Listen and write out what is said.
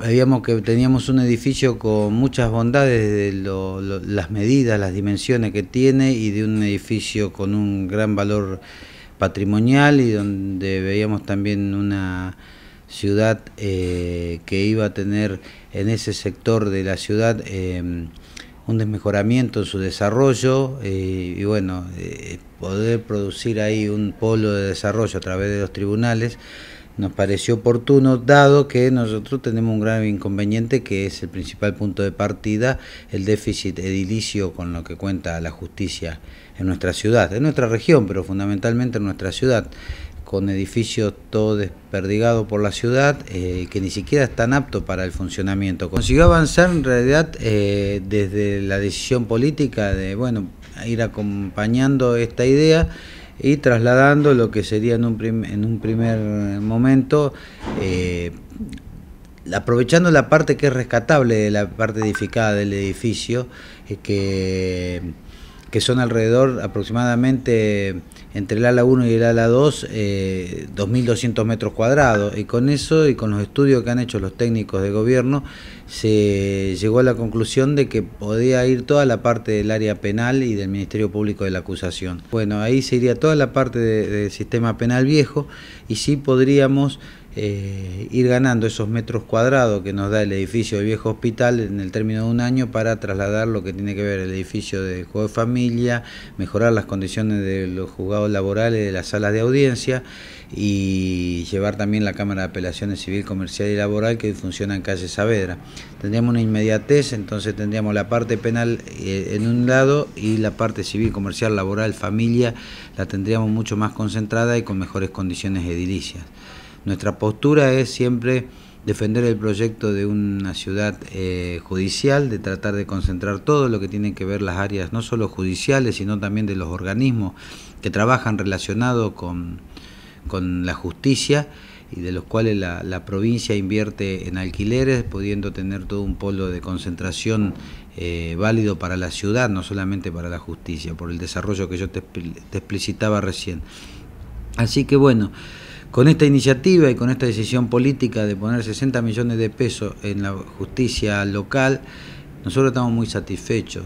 veíamos que teníamos un edificio con muchas bondades de las medidas, las dimensiones que tiene y de un edificio con un gran valor patrimonial y donde veíamos también una ciudad eh, que iba a tener en ese sector de la ciudad em, un desmejoramiento en su desarrollo eh, y bueno, eh, poder producir ahí un polo de desarrollo a través de los tribunales nos pareció oportuno, dado que nosotros tenemos un grave inconveniente que es el principal punto de partida, el déficit edilicio con lo que cuenta la justicia en nuestra ciudad, en nuestra región, pero fundamentalmente en nuestra ciudad, con edificios todo desperdigado por la ciudad eh, que ni siquiera están aptos para el funcionamiento. Consiguió avanzar en realidad eh, desde la decisión política de bueno ir acompañando esta idea y trasladando lo que sería en un, primer momento, eh, aprovechando la parte que es rescatable de la parte edificada del edificio, eh, que que son alrededor aproximadamente entre el ala 1 y el ala 2, 2.200 eh, metros cuadrados. Y con eso y con los estudios que han hecho los técnicos de gobierno, se llegó a la conclusión de que podía ir toda la parte del área penal y del Ministerio Público de la Acusación. Bueno, ahí se iría toda la parte del sistema penal viejo y sí podríamos eh, ir ganando esos metros cuadrados que nos da el edificio del viejo hospital en el término de un año para trasladar lo que tiene que ver el edificio de juego de familia, mejorar las condiciones de los juzgados laborales, de las salas de audiencia y llevar también la Cámara de Apelaciones Civil, Comercial y Laboral que funciona en calle Saavedra. Tendríamos una inmediatez, entonces tendríamos la parte penal eh, en un lado y la parte civil, comercial, laboral, familia, la tendríamos mucho más concentrada y con mejores condiciones edilicias. Nuestra postura es siempre defender el proyecto de una ciudad eh, judicial, de tratar de concentrar todo lo que tienen que ver las áreas, no solo judiciales, sino también de los organismos que trabajan relacionados con, la justicia y de los cuales la, provincia invierte en alquileres, pudiendo tener todo un polo de concentración eh, válido para la ciudad, no solamente para la justicia, por el desarrollo que yo te, te explicitaba recién. Así que bueno. Con esta iniciativa y con esta decisión política de poner 60 millones de pesos en la justicia local, nosotros estamos muy satisfechos.